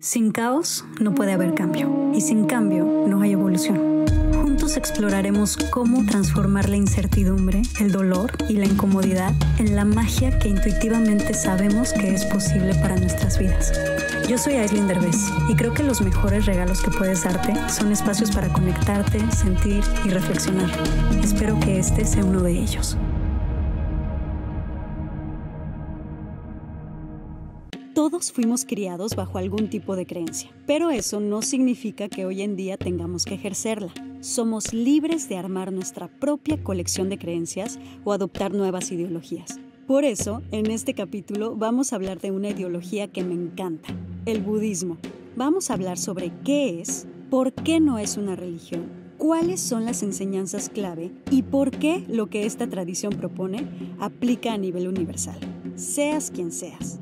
Sin caos no puede haber cambio y sin cambio no hay evolución. Juntos exploraremos cómo transformar la incertidumbre, el dolor y la incomodidad en la magia que intuitivamente sabemos que es posible para nuestras vidas. Yo soy Aislinn Derbez y creo que los mejores regalos que puedes darte son espacios para conectarte, sentir y reflexionar. Espero que este sea uno de ellos. fuimos criados bajo algún tipo de creencia, pero eso no significa que hoy en día tengamos que ejercerla. Somos libres de armar nuestra propia colección de creencias o adoptar nuevas ideologías. Por eso, en este capítulo vamos a hablar de una ideología que me encanta, el budismo. Vamos a hablar sobre qué es, por qué no es una religión, cuáles son las enseñanzas clave y por qué lo que esta tradición propone aplica a nivel universal, seas quien seas.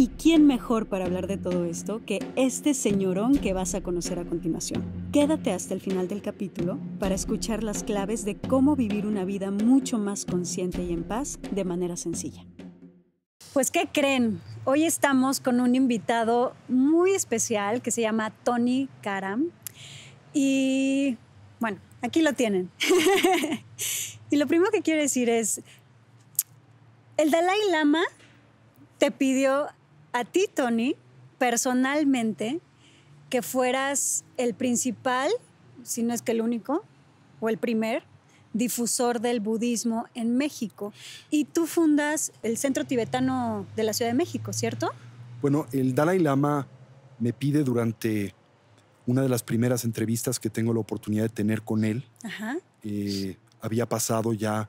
¿Y quién mejor para hablar de todo esto que este señorón que vas a conocer a continuación? Quédate hasta el final del capítulo para escuchar las claves de cómo vivir una vida mucho más consciente y en paz de manera sencilla. Pues, ¿qué creen? Hoy estamos con un invitado muy especial que se llama Tony Karam. Y bueno, aquí lo tienen. y lo primero que quiero decir es, el Dalai Lama te pidió a ti, Tony, personalmente, que fueras el principal, si no es que el único, o el primer difusor del budismo en México. Y tú fundas el Centro Tibetano de la Ciudad de México, ¿cierto? Bueno, el Dalai Lama me pide durante una de las primeras entrevistas que tengo la oportunidad de tener con él. Ajá. Eh, había pasado ya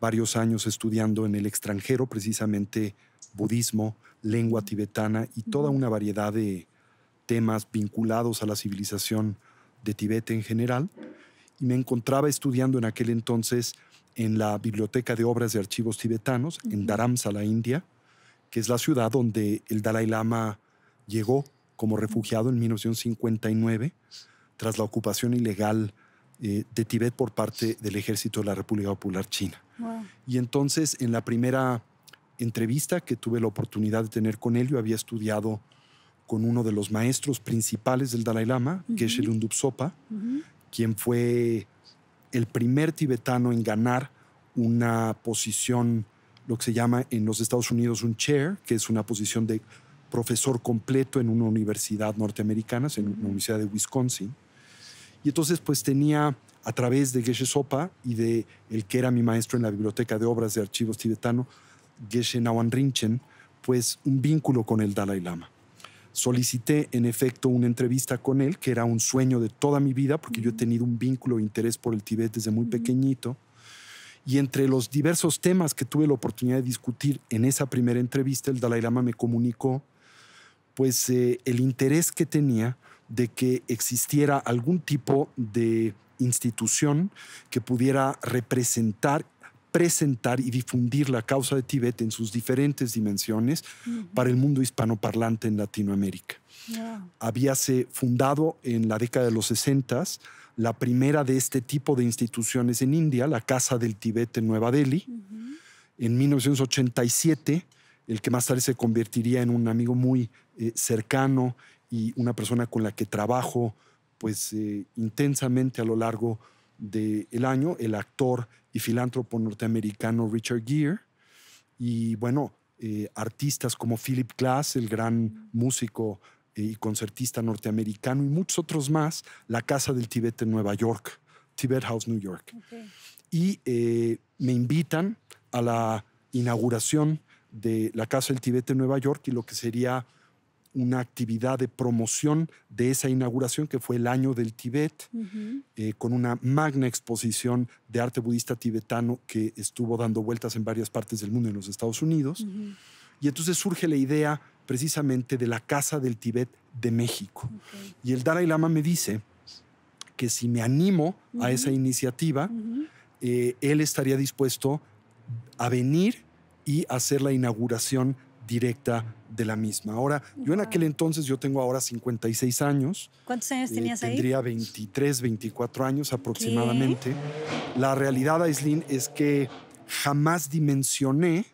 varios años estudiando en el extranjero, precisamente budismo, lengua tibetana y toda una variedad de temas vinculados a la civilización de Tibet en general. Y me encontraba estudiando en aquel entonces en la Biblioteca de Obras de Archivos Tibetanos, en Dharamsala, India, que es la ciudad donde el Dalai Lama llegó como refugiado en 1959 tras la ocupación ilegal eh, de Tibet por parte del ejército de la República Popular China. Y entonces en la primera entrevista que tuve la oportunidad de tener con él, yo había estudiado con uno de los maestros principales del Dalai Lama, que es Geshe Sopa, quien fue el primer tibetano en ganar una posición, lo que se llama en los Estados Unidos un chair, que es una posición de profesor completo en una universidad norteamericana, en la Universidad de Wisconsin. Y entonces pues tenía a través de Geshe Sopa y de el que era mi maestro en la Biblioteca de Obras de Archivos Tibetano, Geshe Nawan Rinchen, pues un vínculo con el Dalai Lama. Solicité, en efecto, una entrevista con él, que era un sueño de toda mi vida, porque yo he tenido un vínculo e interés por el Tibet desde muy pequeñito. Y entre los diversos temas que tuve la oportunidad de discutir en esa primera entrevista, el Dalai Lama me comunicó pues eh, el interés que tenía de que existiera algún tipo de institución que pudiera representar presentar y difundir la causa de Tibet en sus diferentes dimensiones para el mundo hispanoparlante en Latinoamérica. Habíase fundado en la década de los 60 la primera de este tipo de instituciones en India, la Casa del Tibet en Nueva Delhi. En 1987, el que más tarde se convertiría en un amigo muy eh, cercano y una persona con la que trabajo pues eh, intensamente a lo largo de del año, el actor y filántropo norteamericano Richard Gere. Y bueno, eh, artistas como Philip Glass, el gran músico eh, y concertista norteamericano, y muchos otros más, la Casa del Tibete en Nueva York, Tibet House, New York. Y eh, me invitan a la inauguración de la Casa del Tibete en Nueva York y lo que sería una actividad de promoción de esa inauguración que fue el año del Tibet, eh, con una magna exposición de arte budista tibetano que estuvo dando vueltas en varias partes del mundo en los Estados Unidos. Y entonces surge la idea precisamente de la Casa del Tibet de México. Y el Dalai Lama me dice que si me animo a esa iniciativa, eh, él estaría dispuesto a venir y hacer la inauguración directa de la misma. Ahora, yo en aquel entonces, yo tengo ahora 56 años. ¿Cuántos años eh, tenías ahí? Tendría 23, 24 años aproximadamente. La realidad, Aislin, es que jamás dimensioné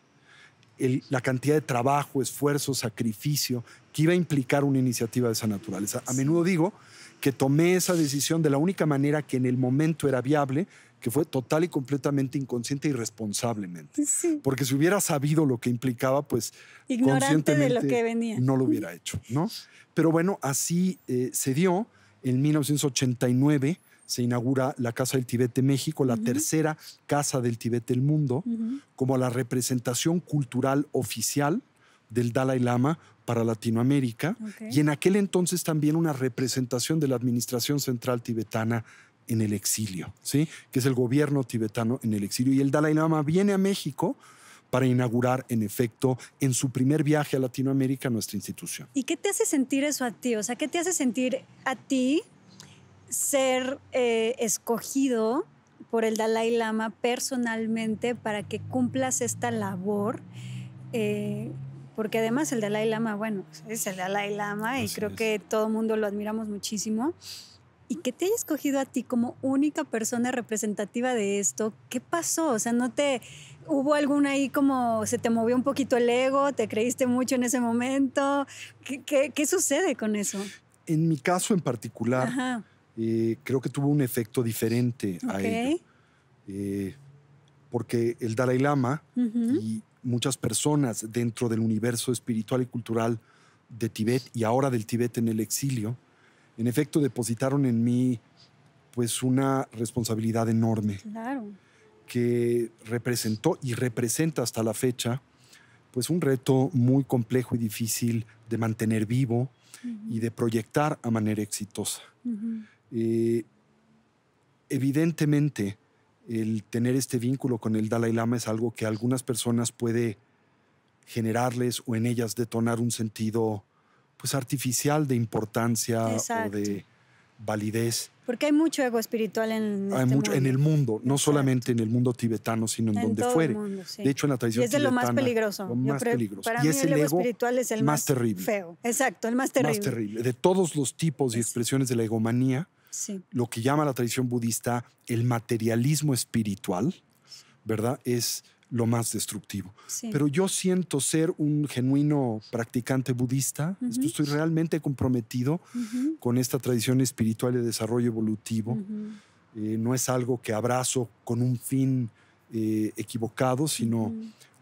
la cantidad de trabajo, esfuerzo, sacrificio que iba a implicar una iniciativa de esa naturaleza. A menudo digo que tomé esa decisión de la única manera que en el momento era viable, que fue total y completamente inconsciente y responsablemente. Porque si hubiera sabido lo que implicaba, pues Ignorante de lo que venía. no lo hubiera hecho, ¿no? Pero bueno, así eh, se dio. En 1989 se inaugura la Casa del Tibete México, la tercera Casa del Tibete del mundo, como la representación cultural oficial del Dalai Lama para Latinoamérica y en aquel entonces también una representación de la Administración Central Tibetana en el exilio, ¿sí? que es el gobierno tibetano en el exilio. Y el Dalai Lama viene a México para inaugurar, en efecto, en su primer viaje a Latinoamérica nuestra institución. ¿Y qué te hace sentir eso a ti? O sea, ¿qué te hace sentir a ti ser eh, escogido por el Dalai Lama personalmente para que cumplas esta labor? Eh, porque además el Dalai Lama, bueno, es el Dalai Lama y creo que todo el mundo lo admiramos muchísimo y que te haya escogido a ti como única persona representativa de esto, ¿qué pasó? O sea, ¿no te hubo alguna ahí como se te movió un poquito el ego, te creíste mucho en ese momento? ¿Qué, sucede con eso? En mi caso en particular, eh, creo que tuvo un efecto diferente a él. Eh, porque el Dalai Lama y muchas personas dentro del universo espiritual y cultural de Tibet y ahora del Tibet en el exilio, en efecto depositaron en mí pues una responsabilidad enorme. Claro. Que representó y representa hasta la fecha pues un reto muy complejo y difícil de mantener vivo y de proyectar a manera exitosa. Eh, evidentemente, el tener este vínculo con el Dalai Lama es algo que a algunas personas puede generarles o en ellas detonar un sentido pues artificial de importancia o de validez. Porque hay mucho ego espiritual en, este hay mucho, en el mundo, no solamente en el mundo tibetano, sino en, donde fuere. De hecho, en la tradición es de lo más peligroso. Lo más peligroso. y es el, ego espiritual es el más, terrible. Exacto, el más terrible. Más terrible. De todos los tipos y expresiones de la egomanía, lo que llama la tradición budista el materialismo espiritual, ¿verdad? Es lo más destructivo. Pero yo siento ser un genuino practicante budista, estoy realmente comprometido con esta tradición espiritual de desarrollo evolutivo. Eh, no es algo que abrazo con un fin eh, equivocado, sino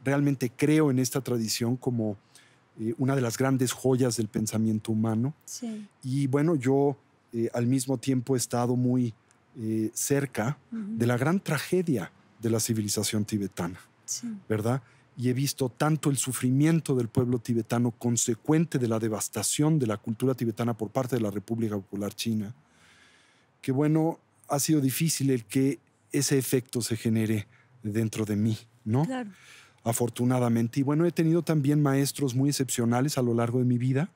realmente creo en esta tradición como eh, una de las grandes joyas del pensamiento humano. Y bueno, yo al mismo tiempo he estado muy cerca de la gran tragedia de la civilización tibetana. ¿verdad? Y he visto tanto el sufrimiento del pueblo tibetano consecuente de la devastación de la cultura tibetana por parte de la República Popular China, que bueno, ha sido difícil el que ese efecto se genere dentro de mí, ¿no? Afortunadamente. Y bueno, he tenido también maestros muy excepcionales a lo largo de mi vida,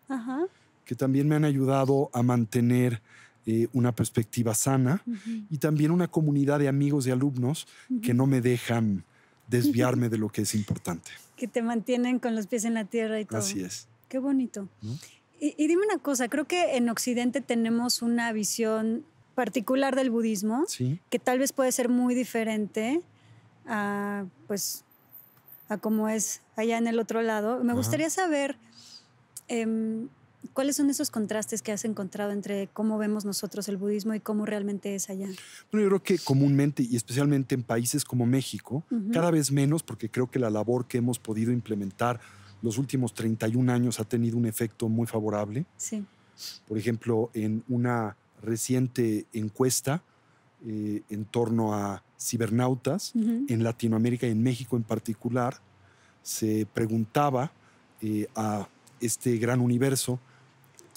que también me han ayudado a mantener eh, una perspectiva sana y también una comunidad de amigos y alumnos que no me dejan desviarme de lo que es importante. Que te mantienen con los pies en la tierra y todo. Así es. Qué bonito. Y, dime una cosa, creo que en Occidente tenemos una visión particular del budismo que tal vez puede ser muy diferente a, pues, a como es allá en el otro lado. Me gustaría saber... Em, ¿Cuáles son esos contrastes que has encontrado entre cómo vemos nosotros el budismo y cómo realmente es allá? Bueno, yo creo que comúnmente y especialmente en países como México, cada vez menos, porque creo que la labor que hemos podido implementar los últimos 31 años ha tenido un efecto muy favorable. Sí. Por ejemplo, en una reciente encuesta eh, en torno a cibernautas en Latinoamérica y en México en particular, se preguntaba eh, a este gran universo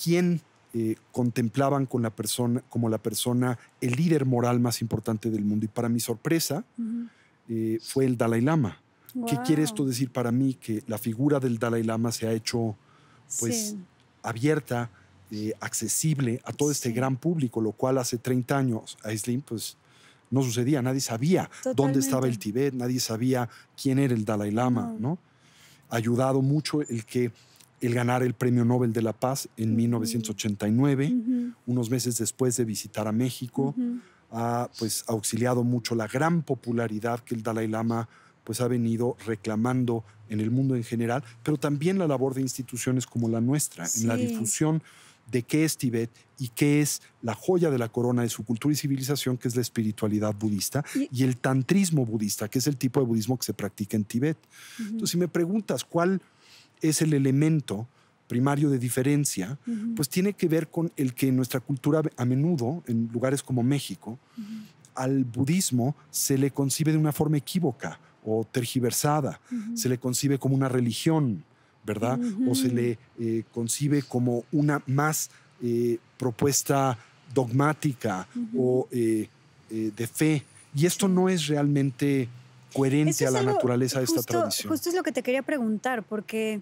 quién eh, contemplaban con la persona, como la persona, el líder moral más importante del mundo. Y para mi sorpresa, eh, fue el Dalai Lama. ¿Qué quiere esto decir para mí? Que la figura del Dalai Lama se ha hecho pues abierta, eh, accesible a todo este gran público, lo cual hace 30 años a Slim pues no sucedía, nadie sabía dónde estaba el Tibet, nadie sabía quién era el Dalai Lama, ¿no? Ha ayudado mucho el que el ganar el Premio Nobel de la Paz en 1989, unos meses después de visitar a México, ha pues, auxiliado mucho la gran popularidad que el Dalai Lama pues, ha venido reclamando en el mundo en general, pero también la labor de instituciones como la nuestra, en la difusión de qué es Tibet y qué es la joya de la corona de su cultura y civilización, que es la espiritualidad budista, y, el tantrismo budista, que es el tipo de budismo que se practica en Tibet. Entonces, si me preguntas cuál es el elemento primario de diferencia, pues tiene que ver con el que en nuestra cultura a menudo, en lugares como México, al budismo se le concibe de una forma equívoca o tergiversada, se le concibe como una religión, ¿verdad? O se le eh, concibe como una más eh, propuesta dogmática o eh, de fe. Y esto no es realmente coherente a la naturaleza de esta tradición. Justo es lo que te quería preguntar, porque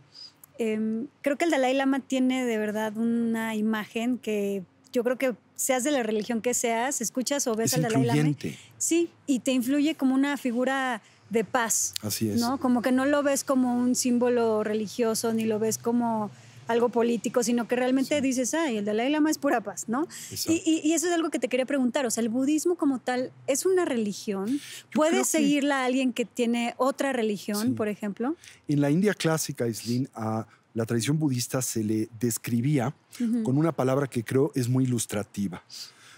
em, creo que el Dalai Lama tiene de verdad una imagen que yo creo que seas de la religión que seas, escuchas o ves al Dalai Lama. Sí, y te influye como una figura de paz. Así es. ¿no? Como que no lo ves como un símbolo religioso, ni lo ves como algo político, sino que realmente dices, ay, el Dalai Lama es pura paz, ¿no? Y, eso es algo que te quería preguntar, o sea, el budismo como tal es una religión. ¿Puede seguirla alguien que tiene otra religión, por ejemplo? En la India clásica, Islin, a la tradición budista se le describía con una palabra que creo es muy ilustrativa.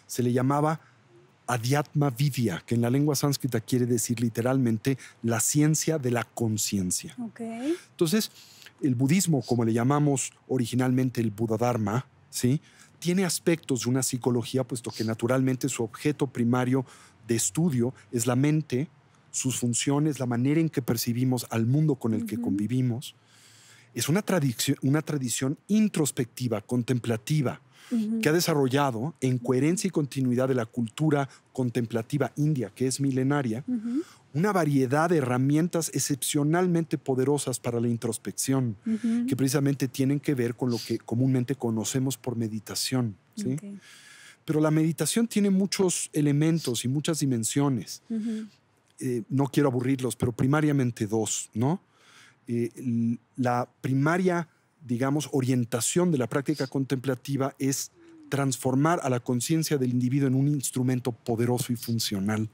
Se le llamaba Adhyatma Vidya, que en la lengua sánscrita quiere decir literalmente la ciencia de la conciencia. Okay. Entonces, el budismo, como le llamamos originalmente el Budadharma, ¿sí? tiene aspectos de una psicología, puesto que naturalmente su objeto primario de estudio es la mente, sus funciones, la manera en que percibimos al mundo con el que convivimos. Es una, tradición, una tradición introspectiva, contemplativa, que ha desarrollado en coherencia y continuidad de la cultura contemplativa india, que es milenaria, una variedad de herramientas excepcionalmente poderosas para la introspección, que precisamente tienen que ver con lo que comúnmente conocemos por meditación. Pero la meditación tiene muchos elementos y muchas dimensiones. Eh, no quiero aburrirlos, pero primariamente dos, ¿no? Eh, la primaria digamos, orientación de la práctica contemplativa es transformar a la conciencia del individuo en un instrumento poderoso y funcional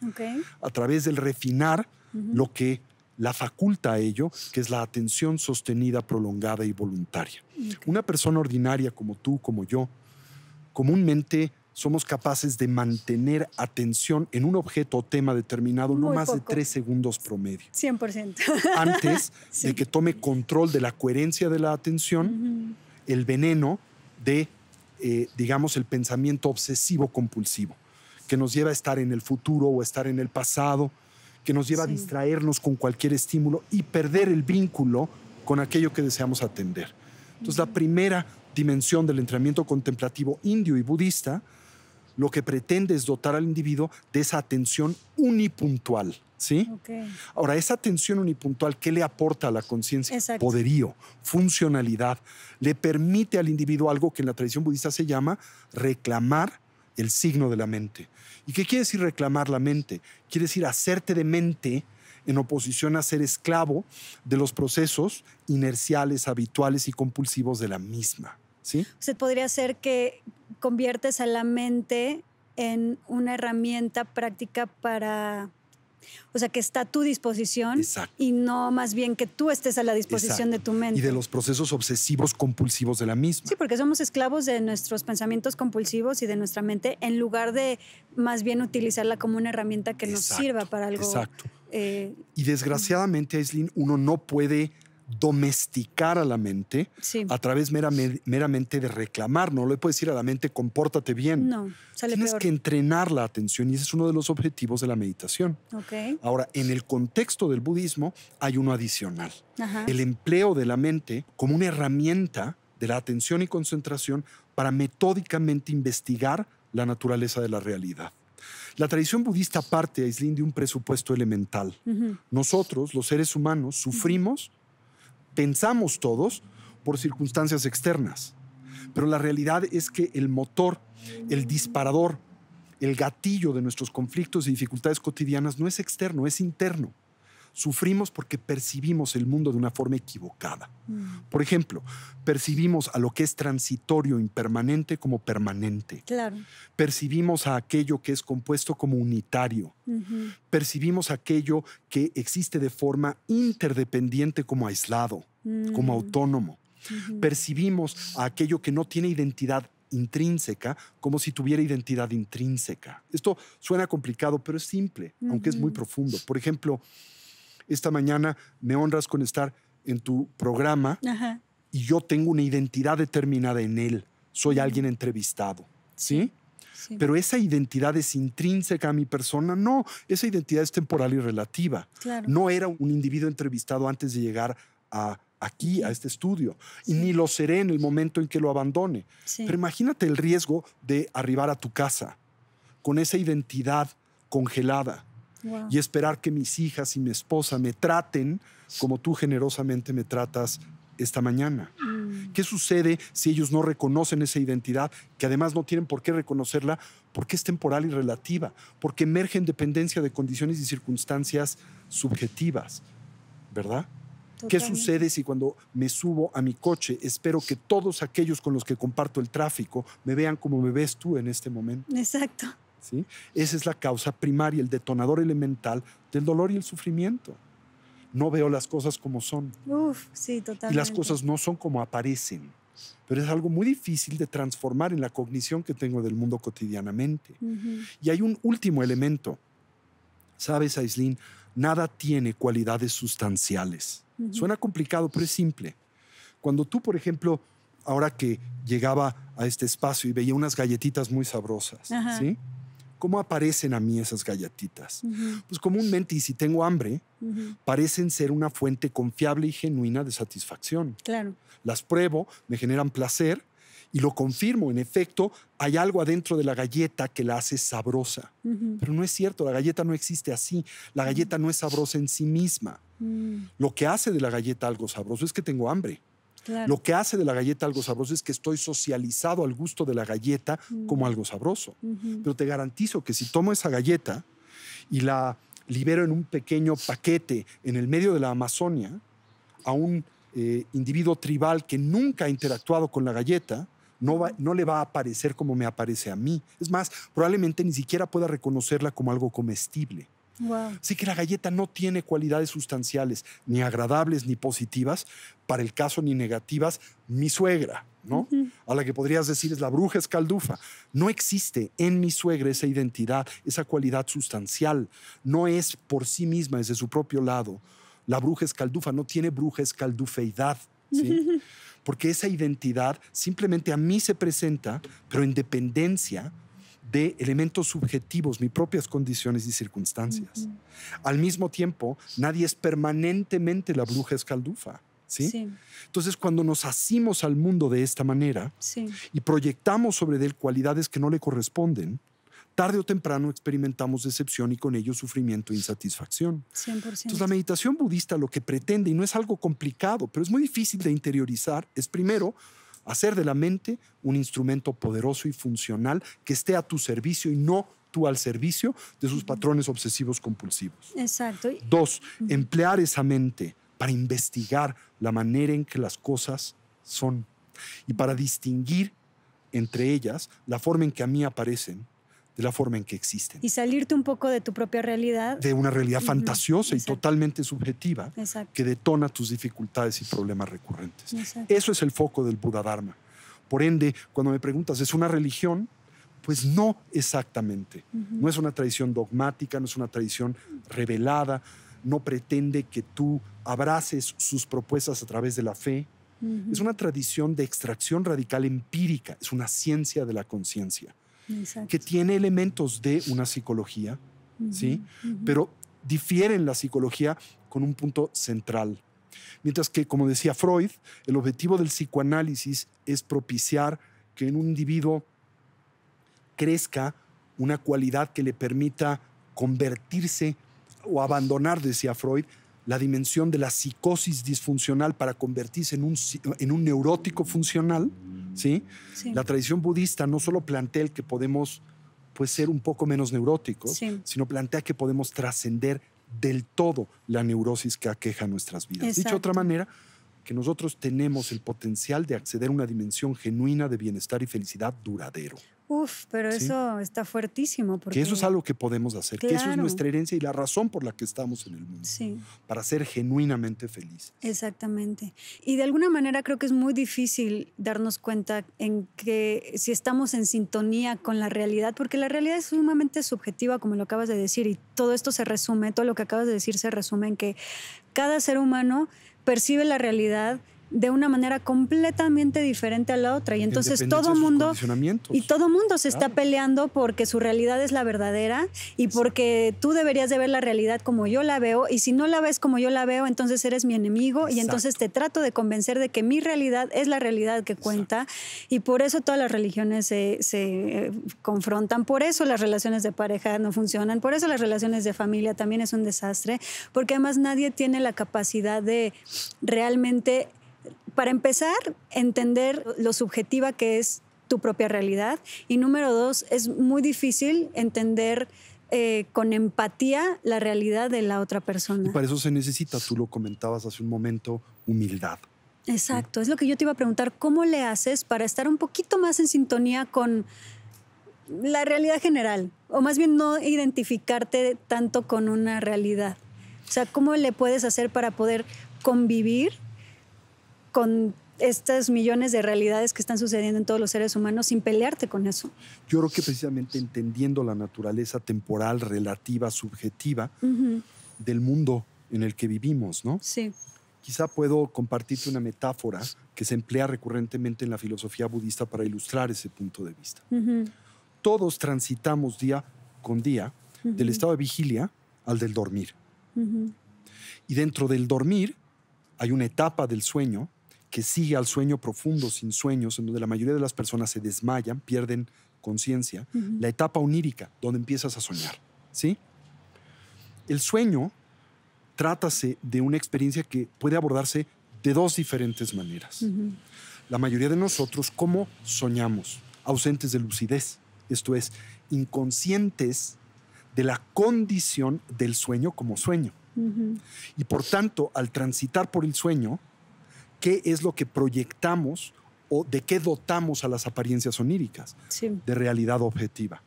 a través del refinar lo que la faculta a ello, que es la atención sostenida, prolongada y voluntaria. Una persona ordinaria como tú, como yo, comúnmente somos capaces de mantener atención en un objeto o tema determinado no más de tres segundos promedio. 100%. Antes de que tome control de la coherencia de la atención, el veneno de, eh, digamos, el pensamiento obsesivo-compulsivo, que nos lleva a estar en el futuro o estar en el pasado, que nos lleva a distraernos con cualquier estímulo y perder el vínculo con aquello que deseamos atender. Entonces, la primera dimensión del entrenamiento contemplativo indio y budista lo que pretende es dotar al individuo de esa atención unipuntual. ¿Sí? Ahora, esa atención unipuntual, ¿qué le aporta a la conciencia? Poderío, funcionalidad. Le permite al individuo algo que en la tradición budista se llama reclamar el signo de la mente. ¿Y qué quiere decir reclamar la mente? Quiere decir hacerte de mente en oposición a ser esclavo de los procesos inerciales, habituales y compulsivos de la misma. ¿Sí? podría ser que conviertes a la mente en una herramienta práctica para o sea, que está a tu disposición y no más bien que tú estés a la disposición de tu mente. Y de los procesos obsesivos compulsivos de la misma. Sí, porque somos esclavos de nuestros pensamientos compulsivos y de nuestra mente en lugar de más bien utilizarla como una herramienta que nos sirva para algo. Exacto. Eh, y desgraciadamente, Aislin, uno no puede domesticar a la mente a través meramente, de reclamar. No le puedes decir a la mente, compórtate bien. No, sale Tienes que entrenar la atención y ese es uno de los objetivos de la meditación. Okay. Ahora, en el contexto del budismo hay uno adicional. El empleo de la mente como una herramienta de la atención y concentración para metódicamente investigar la naturaleza de la realidad. La tradición budista parte, aislín de un presupuesto elemental. Nosotros, los seres humanos, sufrimos pensamos todos por circunstancias externas. Pero la realidad es que el motor, el disparador, el gatillo de nuestros conflictos y dificultades cotidianas no es externo, es interno. Sufrimos porque percibimos el mundo de una forma equivocada. Mm. Por ejemplo, percibimos a lo que es transitorio, impermanente, como permanente. Claro. Percibimos a aquello que es compuesto como unitario. Percibimos aquello que existe de forma interdependiente como aislado, como mm. autónomo. Percibimos a aquello que no tiene identidad intrínseca como si tuviera identidad intrínseca. Esto suena complicado, pero es simple, aunque es muy profundo. Por ejemplo, esta mañana me honras con estar en tu programa y yo tengo una identidad determinada en él. Soy alguien entrevistado, ¿sí? Pero esa identidad es intrínseca a mi persona, no, esa identidad es temporal y relativa. No era un individuo entrevistado antes de llegar a aquí, a este estudio, y ni lo seré en el momento en que lo abandone. Pero imagínate el riesgo de arribar a tu casa con esa identidad congelada, y esperar que mis hijas y mi esposa me traten como tú generosamente me tratas esta mañana. Mm. ¿Qué sucede si ellos no reconocen esa identidad, que además no tienen por qué reconocerla porque es temporal y relativa, porque emerge en dependencia de condiciones y circunstancias subjetivas, ¿verdad? ¿Qué sucede si cuando me subo a mi coche espero que todos aquellos con los que comparto el tráfico me vean como me ves tú en este momento? Exacto. ¿sí? Esa es la causa primaria, el detonador elemental del dolor y el sufrimiento. No veo las cosas como son. Uf, sí, totalmente. Y las cosas no son como aparecen. Pero es algo muy difícil de transformar en la cognición que tengo del mundo cotidianamente. Y hay un último elemento. Sabes, Aislin, nada tiene cualidades sustanciales. Suena complicado, pero es simple. Cuando tú, por ejemplo, ahora que llegaba a este espacio y veía unas galletitas muy sabrosas, ¿sí? ¿Cómo aparecen a mí esas galletitas? Pues comúnmente, y si tengo hambre, parecen ser una fuente confiable y genuina de satisfacción. Claro. Las pruebo, me generan placer y lo confirmo. En efecto, hay algo adentro de la galleta que la hace sabrosa. Pero no es cierto, la galleta no existe así. La galleta no es sabrosa en sí misma. Mm. Lo que hace de la galleta algo sabroso es que tengo hambre. Lo que hace de la galleta algo sabroso es que estoy socializado al gusto de la galleta como mm. algo sabroso. Pero te garantizo que si tomo esa galleta y la libero en un pequeño paquete en el medio de la Amazonia a un eh, individuo tribal que nunca ha interactuado con la galleta, no, no, le va a aparecer como me aparece a mí. Es más, probablemente ni siquiera pueda reconocerla como algo comestible. Así que la galleta no tiene cualidades sustanciales, ni agradables ni positivas, para el caso ni negativas, mi suegra, ¿no? A la que podrías decir es la bruja escaldufa. No existe en mi suegra esa identidad, esa cualidad sustancial. No es por sí misma, desde su propio lado. La bruja escaldufa no tiene bruja escaldufeidad, ¿sí? Porque esa identidad simplemente a mí se presenta, pero en dependencia de elementos subjetivos, mis propias condiciones y circunstancias. Al mismo tiempo, nadie es permanentemente la bruja escaldufa. ¿Sí? Entonces, cuando nos asimos al mundo de esta manera y proyectamos sobre él cualidades que no le corresponden, tarde o temprano experimentamos decepción y con ello sufrimiento e insatisfacción. Entonces, la meditación budista lo que pretende, y no es algo complicado, pero es muy difícil de interiorizar, es primero Hacer de la mente un instrumento poderoso y funcional que esté a tu servicio y no tú al servicio de sus patrones obsesivos compulsivos. Exacto. Dos, emplear esa mente para investigar la manera en que las cosas son y para distinguir entre ellas la forma en que a mí aparecen de la forma en que existen. Y salirte un poco de tu propia realidad. De una realidad fantasiosa y totalmente subjetiva que detona tus dificultades y problemas recurrentes. Eso es el foco del Buda Dharma. Por ende, cuando me preguntas, ¿es una religión? Pues no exactamente. No es una tradición dogmática, no es una tradición revelada, no pretende que tú abraces sus propuestas a través de la fe. Es una tradición de extracción radical empírica, es una ciencia de la conciencia que tiene elementos de una psicología, ¿sí? Pero difieren la psicología con un punto central. Mientras que, como decía Freud, el objetivo del psicoanálisis es propiciar que en un individuo crezca una cualidad que le permita convertirse o abandonar, decía Freud, la dimensión de la psicosis disfuncional para convertirse en un neurótico funcional ¿sí? La tradición budista no solo plantea el que podemos pues, ser un poco menos neuróticos, sino plantea que podemos trascender del todo la neurosis que aqueja nuestras vidas. Dicho de otra manera, que nosotros tenemos el potencial de acceder a una dimensión genuina de bienestar y felicidad duradero. Uf, pero eso está fuertísimo. Porque... Que eso es algo que podemos hacer, que eso es nuestra herencia y la razón por la que estamos en el mundo. Sí. Para ser genuinamente felices. Exactamente. Y de alguna manera creo que es muy difícil darnos cuenta en que si estamos en sintonía con la realidad, porque la realidad es sumamente subjetiva, como lo acabas de decir, y todo esto se resume, todo lo que acabas de decir se resume en que cada ser humano percibe la realidad de una manera completamente diferente a la otra. Y entonces todo mundo. Y todo mundo se está peleando porque su realidad es la verdadera y porque tú deberías de ver la realidad como yo la veo. Y si no la ves como yo la veo, entonces eres mi enemigo. Y entonces te trato de convencer de que mi realidad es la realidad que cuenta. Y por eso todas las religiones se, se eh, confrontan. Por eso las relaciones de pareja no funcionan. Por eso las relaciones de familia también es un desastre. Porque además nadie tiene la capacidad de realmente para empezar, entender lo subjetiva que es tu propia realidad. Y número dos, es muy difícil entender eh, con empatía la realidad de la otra persona. Y para eso se necesita, tú lo comentabas hace un momento, humildad. Exacto, es lo que yo te iba a preguntar, ¿cómo le haces para estar un poquito más en sintonía con la realidad general? O más bien no identificarte tanto con una realidad. O sea, ¿cómo le puedes hacer para poder convivir con estas millones de realidades que están sucediendo en todos los seres humanos sin pelearte con eso. Yo creo que precisamente entendiendo la naturaleza temporal, relativa, subjetiva del mundo en el que vivimos, ¿no? Sí. Quizá puedo compartirte una metáfora que se emplea recurrentemente en la filosofía budista para ilustrar ese punto de vista. Todos transitamos día con día del estado de vigilia al del dormir. Y dentro del dormir hay una etapa del sueño que sigue al sueño profundo sin sueños, en donde la mayoría de las personas se desmayan, pierden conciencia, la etapa onírica, donde empiezas a soñar. ¿sí? El sueño trátase de una experiencia que puede abordarse de dos diferentes maneras. La mayoría de nosotros, ¿cómo soñamos? Ausentes de lucidez, esto es, inconscientes de la condición del sueño como sueño. Y por tanto, al transitar por el sueño, qué es lo que proyectamos o de qué dotamos a las apariencias oníricas de realidad objetiva.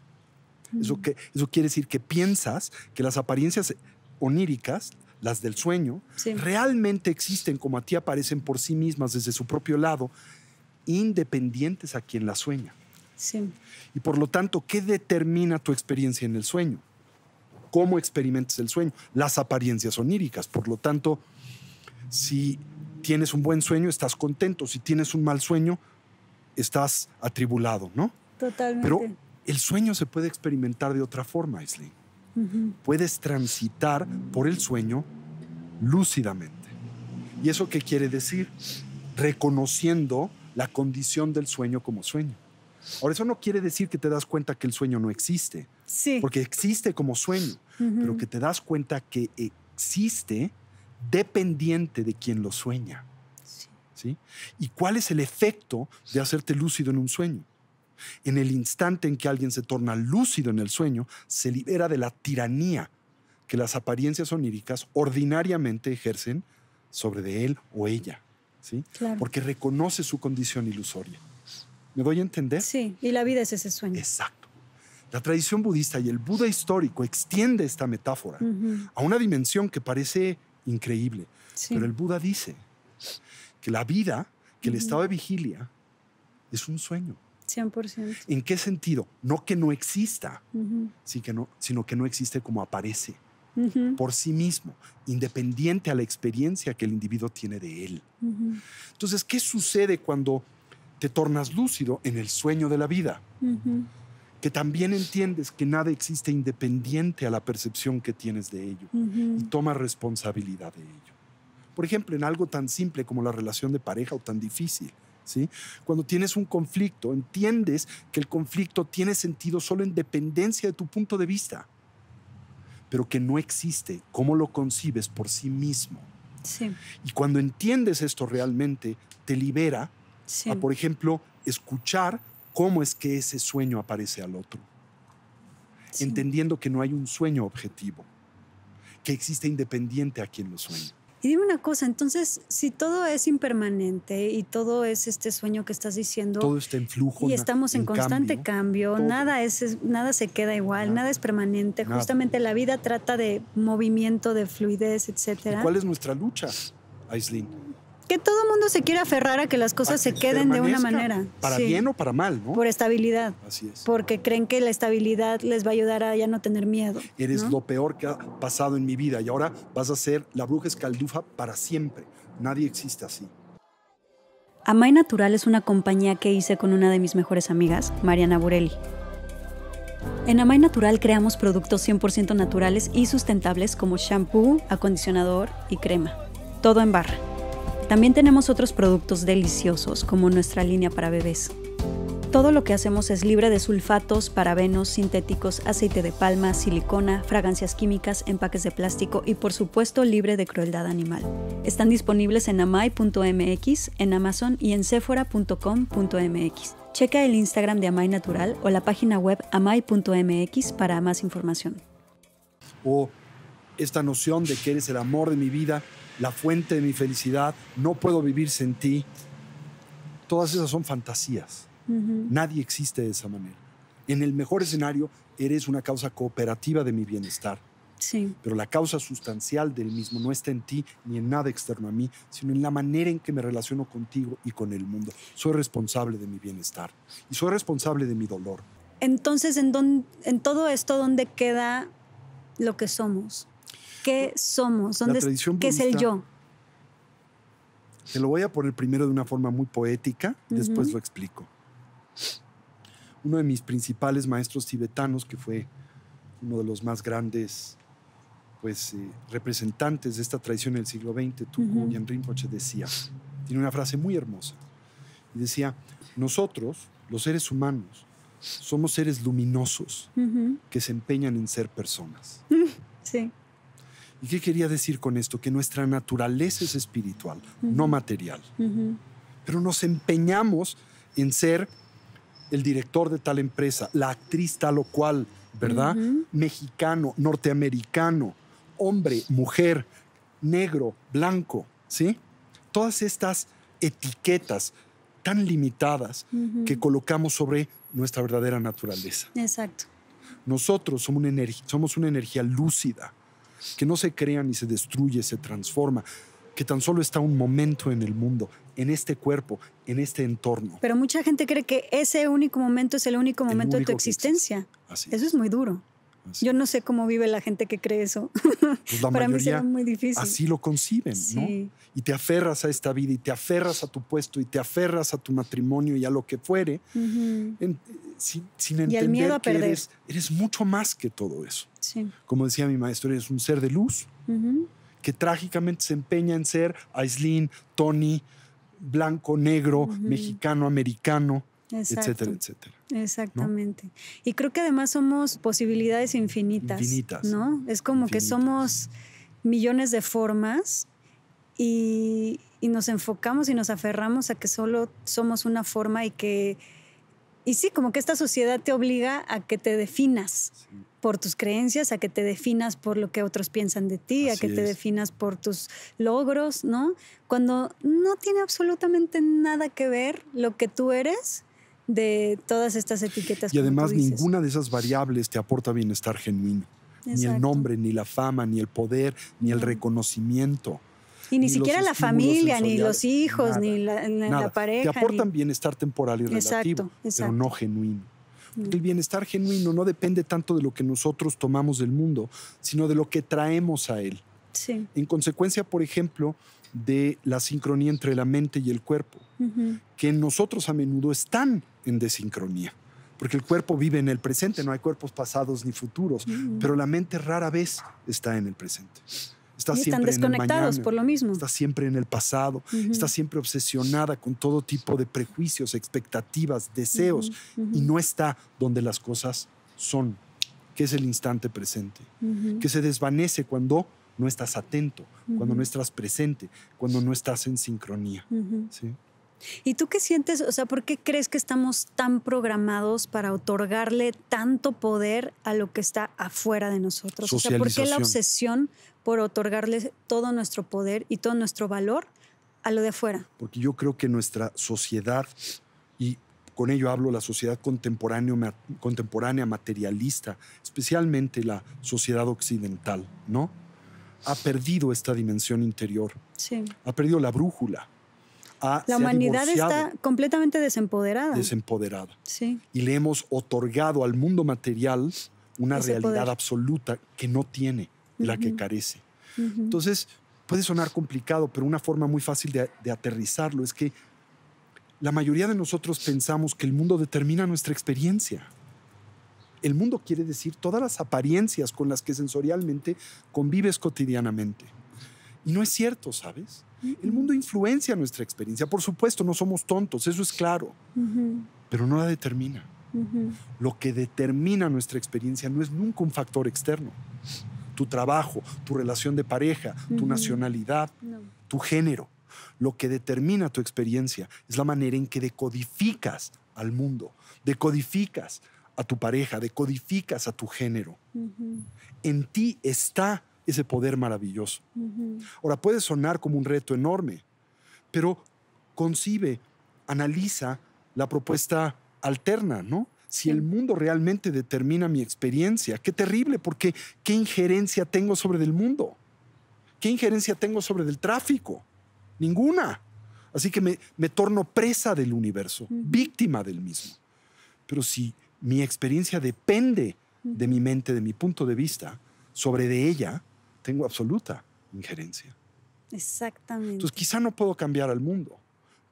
eso, que, eso quiere decir que piensas que las apariencias oníricas, las del sueño, realmente existen como a ti aparecen por sí mismas desde su propio lado, independientes a quien las sueña. Sí. Y por lo tanto, ¿qué determina tu experiencia en el sueño? ¿Cómo experimentas el sueño? Las apariencias oníricas. Por lo tanto, si tienes un buen sueño, estás contento. Si tienes un mal sueño, estás atribulado, ¿no? Totalmente. Pero el sueño se puede experimentar de otra forma, Isling. Puedes transitar por el sueño lúcidamente. ¿Y eso qué quiere decir? Reconociendo la condición del sueño como sueño. Ahora, eso no quiere decir que te das cuenta que el sueño no existe. Sí. Porque existe como sueño, pero que te das cuenta que existe dependiente de quien lo sueña. Sí. ¿Y cuál es el efecto de hacerte lúcido en un sueño? En el instante en que alguien se torna lúcido en el sueño, se libera de la tiranía que las apariencias oníricas ordinariamente ejercen sobre de él o ella, ¿sí? Porque reconoce su condición ilusoria. ¿Me doy a entender? Sí, y la vida es ese sueño. Exacto. La tradición budista y el Buda histórico extiende esta metáfora a una dimensión que parece increíble. Pero el Buda dice que la vida, que el estado de vigilia, es un sueño. 100%. ¿En qué sentido? No que no exista, sino que no existe como aparece por sí mismo, independiente a la experiencia que el individuo tiene de él. Entonces, ¿qué sucede cuando te tornas lúcido en el sueño de la vida? que también entiendes que nada existe independiente a la percepción que tienes de ello y toma responsabilidad de ello. Por ejemplo, en algo tan simple como la relación de pareja o tan difícil. ¿Sí? Cuando tienes un conflicto, entiendes que el conflicto tiene sentido solo en dependencia de tu punto de vista, pero que no existe como lo concibes por sí mismo. Y cuando entiendes esto realmente, te libera a, por ejemplo, escuchar cómo es que ese sueño aparece al otro. Entendiendo que no hay un sueño objetivo, que existe independiente a quien lo sueña. Y dime una cosa, entonces, si todo es impermanente y todo es este sueño que estás diciendo. Todo está en flujo. Y estamos en, constante cambio, nada, se queda igual, nada, es permanente. Justamente la vida trata de movimiento, de fluidez, etc. ¿Cuál es nuestra lucha, Aislin? que todo mundo se quiere aferrar a que las cosas se queden de una manera. Para bien o para mal, ¿no? Por estabilidad. Así es. Porque creen que la estabilidad les va a ayudar a ya no tener miedo. Eres lo peor que ha pasado en mi vida y ahora vas a ser la bruja escaldufa para siempre. Nadie existe así. Amay Natural es una compañía que hice con una de mis mejores amigas, Mariana Burelli. En Amay Natural creamos productos 100% naturales y sustentables como shampoo, acondicionador y crema. Todo en barra. También tenemos otros productos deliciosos como nuestra línea para bebés. Todo lo que hacemos es libre de sulfatos, parabenos, sintéticos, aceite de palma, silicona, fragancias químicas, empaques de plástico y por supuesto libre de crueldad animal. Están disponibles en amai.mx, en Amazon y en sephora.com.mx. Checa el Instagram de Amai Natural o la página web amai.mx para más información. O oh, esta noción de que eres el amor de mi vida la fuente de mi felicidad, no puedo vivir sin ti. Todas esas son fantasías. Nadie existe de esa manera. En el mejor escenario, eres una causa cooperativa de mi bienestar. Sí. Pero la causa sustancial del mismo no está en ti ni en nada externo a mí, sino en la manera en que me relaciono contigo y con el mundo. Soy responsable de mi bienestar y soy responsable de mi dolor. Entonces, ¿en, en todo esto, ¿dónde queda lo que somos? ¿Qué somos? ¿Dónde es, ¿Qué es el yo? Te lo voy a poner primero de una forma muy poética, después lo explico. Uno de mis principales maestros tibetanos, que fue uno de los más grandes pues, eh, representantes de esta tradición del siglo XX, Tuku Rinpoche, decía, tiene una frase muy hermosa, y decía, nosotros, los seres humanos, somos seres luminosos que se empeñan en ser personas. Sí. ¿Y qué quería decir con esto? Que nuestra naturaleza es espiritual, no material. Pero nos empeñamos en ser el director de tal empresa, la actriz tal o cual, ¿verdad? Mexicano, norteamericano, hombre, mujer, negro, blanco, ¿sí? Todas estas etiquetas tan limitadas que colocamos sobre nuestra verdadera naturaleza. Exacto. Nosotros somos una, somos una energía lúcida que no se crea ni se destruye, se transforma, que tan solo está un momento en el mundo, en este cuerpo, en este entorno. Pero mucha gente cree que ese único momento es el único momento de tu existencia. Eso es muy duro. Yo no sé cómo vive la gente que cree eso. Pues Para mí será muy difícil. Así lo conciben, Y te aferras a esta vida y te aferras a tu puesto y te aferras a tu matrimonio y a lo que fuere, eh, sin, entender que Eres, mucho más que todo eso. Como decía mi maestro, eres un ser de luz que trágicamente se empeña en ser Aislin, Tony, blanco, negro, mexicano, americano etcétera, etcétera. Exactamente. Y creo que además somos posibilidades infinitas. Infinitas. ¿No? Es como que somos millones de formas y, y, nos enfocamos y nos aferramos a que solo somos una forma y que. Y sí, como que esta sociedad te obliga a que te definas por tus creencias, a que te definas por lo que otros piensan de ti, a que te definas por tus logros, ¿no? Cuando no tiene absolutamente nada que ver lo que tú eres de todas estas etiquetas. Y además ninguna de esas variables te aporta bienestar genuino. Ni el nombre, ni la fama, ni el poder, ni el reconocimiento. Y ni, siquiera la familia, ni los hijos, ni, la, pareja. Te aportan bienestar temporal y relativo, pero no genuino. Mm. el bienestar genuino no depende tanto de lo que nosotros tomamos del mundo, sino de lo que traemos a él. En consecuencia, por ejemplo, de la sincronía entre la mente y el cuerpo, que nosotros a menudo están en desincronía, porque el cuerpo vive en el presente, no hay cuerpos pasados ni futuros, pero la mente rara vez está en el presente. Está siempre están desconectados en el por lo mismo. Está siempre en el pasado, está siempre obsesionada con todo tipo de prejuicios, expectativas, deseos, y no está donde las cosas son, que es el instante presente, que se desvanece cuando no estás atento, cuando no estás presente, cuando no estás en sincronía. ¿Y tú qué sientes? O sea, ¿por qué crees que estamos tan programados para otorgarle tanto poder a lo que está afuera de nosotros? O ¿por qué la obsesión por otorgarle todo nuestro poder y todo nuestro valor a lo de afuera? Porque yo creo que nuestra sociedad, y con ello hablo la sociedad contemporánea, contemporánea materialista, especialmente la sociedad occidental, ¿no? ha perdido esta dimensión interior. Ha perdido la brújula. la humanidad está completamente desempoderada. Desempoderada. Y le hemos otorgado al mundo material una realidad absoluta que no tiene, la que carece. Entonces, puede sonar complicado, pero una forma muy fácil de aterrizarlo es que la mayoría de nosotros pensamos que el mundo determina nuestra experiencia. El mundo quiere decir todas las apariencias con las que sensorialmente convives cotidianamente. Y no es cierto, ¿sabes? El mundo influencia nuestra experiencia. Por supuesto, no somos tontos, eso es claro, pero no la determina. Lo que determina nuestra experiencia no es nunca un factor externo. Tu trabajo, tu relación de pareja, tu nacionalidad, tu género. Lo que determina tu experiencia es la manera en que decodificas al mundo, decodificas a tu pareja, decodificas a tu género. En ti está ese poder maravilloso. Ahora, puede sonar como un reto enorme, pero concibe, analiza la propuesta alterna, ¿no? Si el mundo realmente determina mi experiencia, qué terrible, porque ¿qué injerencia tengo sobre el mundo? ¿Qué injerencia tengo sobre el tráfico? Ninguna. Así que me, me torno presa del universo, víctima del mismo. Pero si mi experiencia depende de mi mente, de mi punto de vista, sobre de ella tengo absoluta injerencia. Exactamente. Entonces quizá no puedo cambiar al mundo,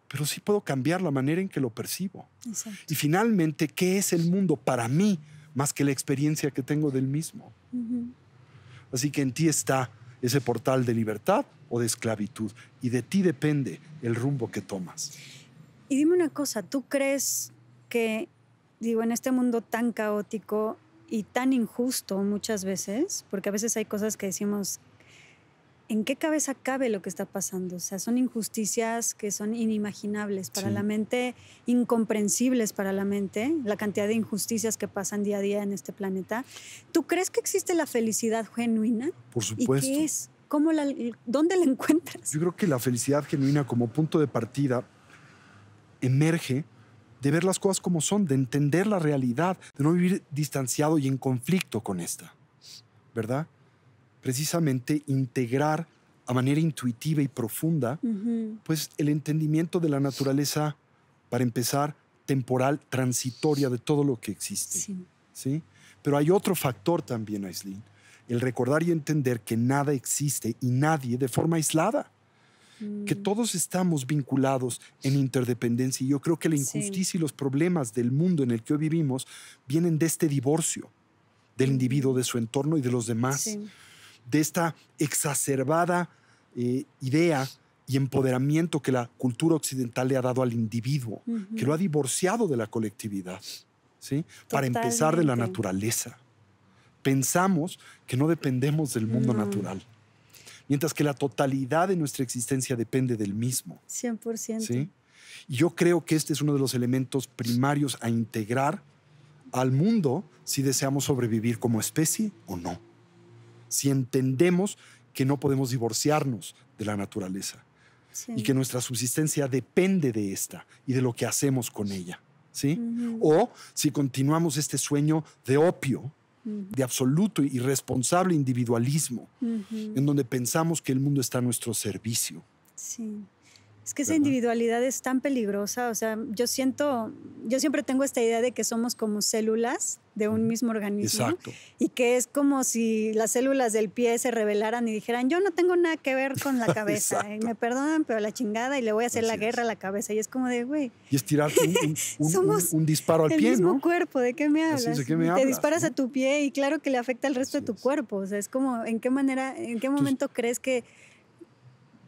pero sí puedo cambiar la manera en que lo percibo. Exacto. Y finalmente, ¿qué es el mundo para mí más que la experiencia que tengo del mismo? Así que en ti está ese portal de libertad o de esclavitud y de ti depende el rumbo que tomas. Y dime una cosa, ¿tú crees que digo, en este mundo tan caótico y tan injusto muchas veces, porque a veces hay cosas que decimos, ¿en qué cabeza cabe lo que está pasando? O sea, son injusticias que son inimaginables para la mente, incomprensibles para la mente, la cantidad de injusticias que pasan día a día en este planeta. ¿Tú crees que existe la felicidad genuina? Por supuesto. ¿Y qué es? ¿Cómo la, ¿Dónde la encuentras? Yo creo que la felicidad genuina como punto de partida emerge de ver las cosas como son, de entender la realidad, de no vivir distanciado y en conflicto con esta, ¿verdad? Precisamente integrar a manera intuitiva y profunda, pues el entendimiento de la naturaleza, para empezar, temporal, transitoria de todo lo que existe. Sí. Pero hay otro factor también, Aislinn, el recordar y entender que nada existe y nadie de forma aislada que mm. todos estamos vinculados en interdependencia. Y yo creo que la injusticia y los problemas del mundo en el que hoy vivimos vienen de este divorcio del individuo, de su entorno y de los demás, de esta exacerbada eh, idea y empoderamiento que la cultura occidental le ha dado al individuo, que lo ha divorciado de la colectividad, ¿sí? para empezar de la naturaleza. Pensamos que no dependemos del mundo natural mientras que la totalidad de nuestra existencia depende del mismo. 100%. Y yo creo que este es uno de los elementos primarios a integrar al mundo si deseamos sobrevivir como especie o no. Si entendemos que no podemos divorciarnos de la naturaleza y que nuestra subsistencia depende de esta y de lo que hacemos con ella. ¿sí? O si continuamos este sueño de opio de absoluto y responsable individualismo, en donde pensamos que el mundo está a nuestro servicio. Sí. Es que esa individualidad es tan peligrosa, o sea, yo siento, yo siempre tengo esta idea de que somos como células de un mismo organismo Exacto. y que es como si las células del pie se rebelaran y dijeran, yo no tengo nada que ver con la cabeza, eh, me perdonan, pero la chingada y le voy a hacer la guerra a la cabeza y es como de, güey. Y es tirarte un, un, disparo al el pie, mismo cuerpo, ¿de qué me hablas? ¿de qué me Te disparas a tu pie y claro que le afecta al resto de tu cuerpo, o sea, es como, ¿en qué manera, en qué momento crees que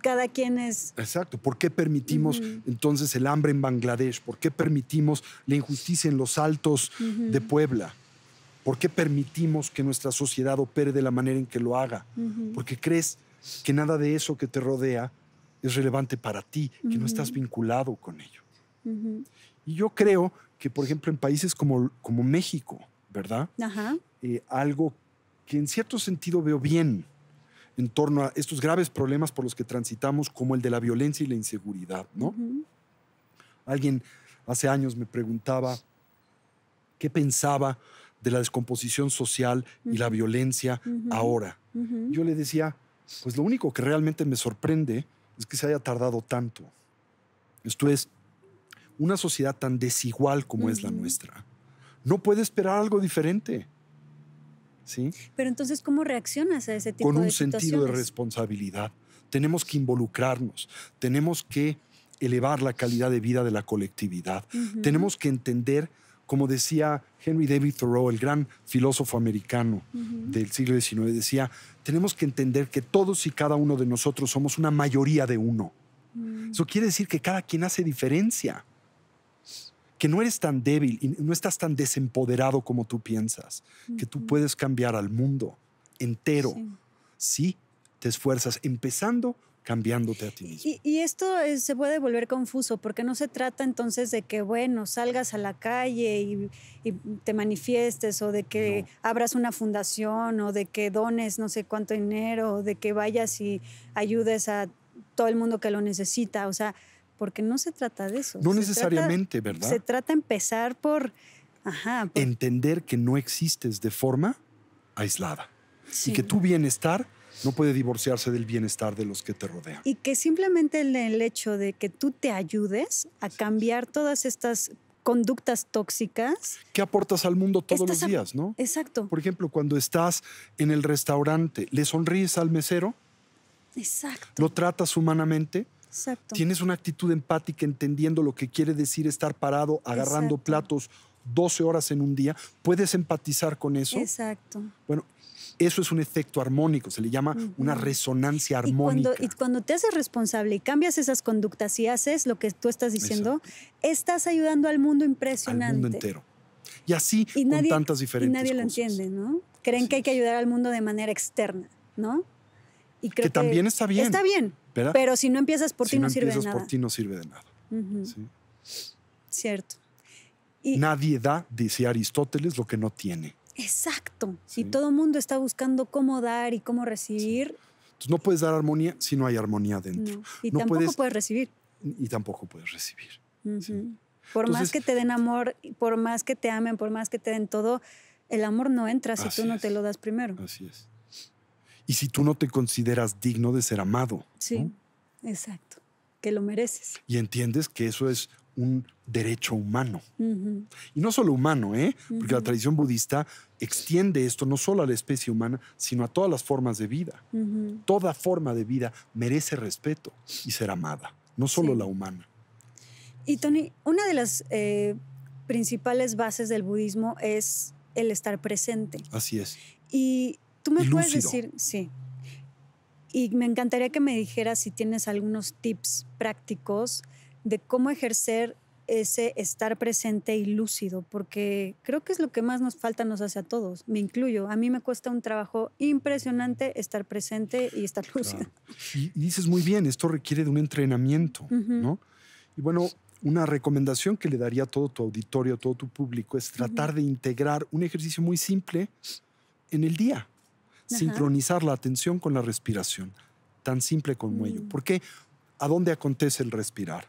cada quien es... Exacto, ¿por qué permitimos entonces el hambre en Bangladesh? ¿Por qué permitimos la injusticia en los altos de Puebla? ¿Por qué permitimos que nuestra sociedad opere de la manera en que lo haga? Porque crees que nada de eso que te rodea es relevante para ti, que no estás vinculado con ello. Y yo creo que, por ejemplo, en países como, México, ¿verdad? Eh, algo que en cierto sentido veo bien, en torno a estos graves problemas por los que transitamos, como el de la violencia y la inseguridad, ¿no? Alguien hace años me preguntaba qué pensaba de la descomposición social y la violencia ahora. Yo le decía, pues lo único que realmente me sorprende es que se haya tardado tanto. Esto es, una sociedad tan desigual como es la nuestra no puede esperar algo diferente. Pero entonces, ¿cómo reaccionas a ese tipo de situaciones? Con un sentido de responsabilidad. Tenemos que involucrarnos, tenemos que elevar la calidad de vida de la colectividad, tenemos que entender, como decía Henry David Thoreau, el gran filósofo americano del siglo XIX, decía, tenemos que entender que todos y cada uno de nosotros somos una mayoría de uno. Mm. Eso quiere decir que cada quien hace diferencia que no eres tan débil y no estás tan desempoderado como tú piensas, que tú puedes cambiar al mundo entero si sí. te esfuerzas, empezando cambiándote a ti mismo. Y, esto eh, se puede volver confuso, porque no se trata entonces de que, bueno, salgas a la calle y, te manifiestes, o de que abras una fundación, o de que dones no sé cuánto dinero, o de que vayas y ayudes a todo el mundo que lo necesita. O sea, porque no se trata de eso. No necesariamente, ¿verdad? Se trata de empezar por, entender que no existes de forma aislada y que tu bienestar no puede divorciarse del bienestar de los que te rodean. Y que simplemente el, hecho de que tú te ayudes a cambiar todas estas conductas tóxicas. ¿Qué aportas al mundo todos los días, no? Exacto. Por ejemplo, cuando estás en el restaurante, ¿le sonríes al mesero? Exacto. ¿Lo tratas humanamente? Tienes una actitud empática entendiendo lo que quiere decir estar parado agarrando platos 12 horas en un día. ¿Puedes empatizar con eso? Exacto. Bueno, eso es un efecto armónico, se le llama una resonancia armónica. Y cuando, te haces responsable y cambias esas conductas y haces lo que tú estás diciendo, estás ayudando al mundo impresionante. Al mundo entero. Y así con tantas diferentes Y nadie lo entiende, ¿no? Creen que hay que ayudar al mundo de manera externa, ¿no? Y creo que, que también está bien. Está bien, pero si no empiezas por ti, no, sirve de nada. Si empiezas por ti, no sirve de nada. Cierto. Nadie da, dice Aristóteles, lo que no tiene. Exacto. Si todo el mundo está buscando cómo dar y cómo recibir. no puedes dar armonía si no hay armonía dentro. Y tampoco puedes, recibir. Y tampoco puedes recibir. Por más que te den amor, por más que te amen, por más que te den todo, el amor no entra si tú no te lo das primero. Así es y si tú no te consideras digno de ser amado. Sí, exacto, que lo mereces. Y entiendes que eso es un derecho humano. Y no solo humano, ¿eh? porque la tradición budista extiende esto no solo a la especie humana, sino a todas las formas de vida. Toda forma de vida merece respeto y ser amada, no solo la humana. Y Tony, una de las eh, principales bases del budismo es el estar presente. Así es. Y Tú me puedes decir, sí. Y me encantaría que me dijeras si tienes algunos tips prácticos de cómo ejercer ese estar presente y lúcido, porque creo que es lo que más nos falta, nos hace a todos, me incluyo. A mí me cuesta un trabajo impresionante estar presente y estar lúcido. Y, dices muy bien, esto requiere de un entrenamiento, ¿no? Y bueno, una recomendación que le daría a todo tu auditorio, a todo tu público, es tratar de integrar un ejercicio muy simple en el día sincronizar la atención con la respiración, tan simple como ello. Mm. ¿Por qué? ¿A dónde acontece el respirar?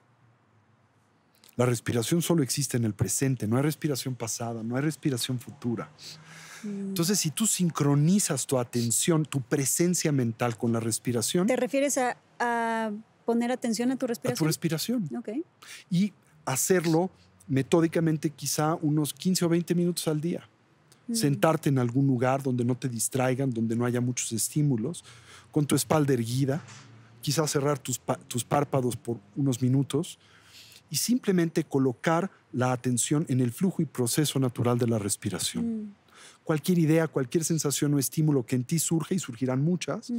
La respiración solo existe en el presente, no hay respiración pasada, no hay respiración futura. Mm. Entonces, si tú sincronizas tu atención, tu presencia mental con la respiración. ¿Te refieres a, poner atención a tu respiración? A tu respiración. Okay. Y hacerlo metódicamente, quizá unos 15 o 20 minutos al día sentarte en algún lugar donde no te distraigan, donde no haya muchos estímulos, con tu espalda erguida, quizás cerrar tus, párpados por unos minutos y simplemente colocar la atención en el flujo y proceso natural de la respiración. cualquier idea, cualquier sensación o estímulo que en ti surge, y surgirán muchas,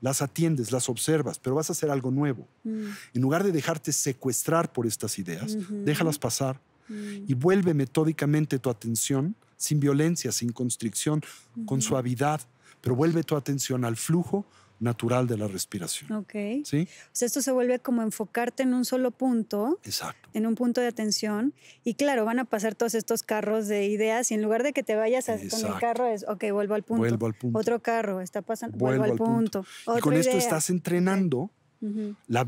las atiendes, las observas, pero vas a hacer algo nuevo. En lugar de dejarte secuestrar por estas ideas, déjalas pasar y vuelve metódicamente tu atención sin violencia, sin constricción, con suavidad, pero vuelve tu atención al flujo natural de la respiración. Ok. ¿Sí? O sea, esto se vuelve como enfocarte en un solo punto. Exacto. En un punto de atención. Y claro, van a pasar todos estos carros de ideas y en lugar de que te vayas a, con el carro es, ok, vuelvo al punto. Vuelvo al punto. Otro carro, está pasando, vuelvo, al, punto. Y con esto estás entrenando la,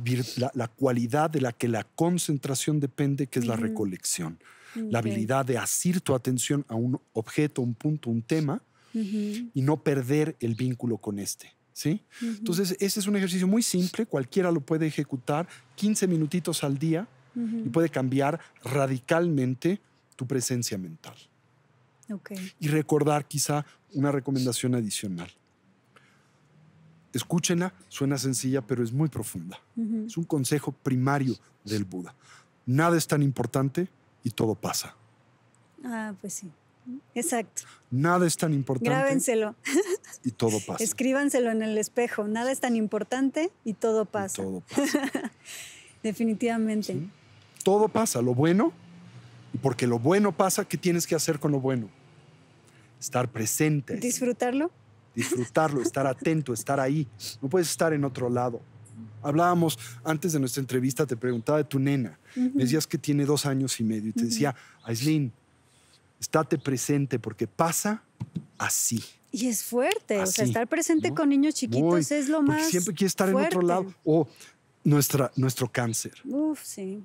cualidad de la que la concentración depende, que es la recolección la habilidad de asir tu atención a un objeto, un punto, un tema y no perder el vínculo con este. ¿Sí? Entonces, ese es un ejercicio muy simple, cualquiera lo puede ejecutar 15 minutitos al día y puede cambiar radicalmente tu presencia mental. Y recordar quizá una recomendación adicional. Escúchenla, suena sencilla, pero es muy profunda. Es un consejo primario del Buda. Nada es tan importante y todo pasa. Ah, pues sí. Exacto. Nada es tan importante. Grábenselo. Y todo pasa. Escríbanselo en el espejo. Nada es tan importante y todo pasa. todo pasa. Definitivamente. Todo pasa, lo bueno. porque lo bueno pasa, ¿qué tienes que hacer con lo bueno? Estar presente. ¿Disfrutarlo? Disfrutarlo, estar atento, estar ahí. No puedes estar en otro lado hablábamos antes de nuestra entrevista, te preguntaba de tu nena. Decías que tiene dos años y medio y te decía, Aislin, estate presente porque pasa así. Y es fuerte, o sea, estar presente con niños chiquitos es lo más. Siempre quiere estar en otro lado. O nuestra, nuestro cáncer. Uf, sí.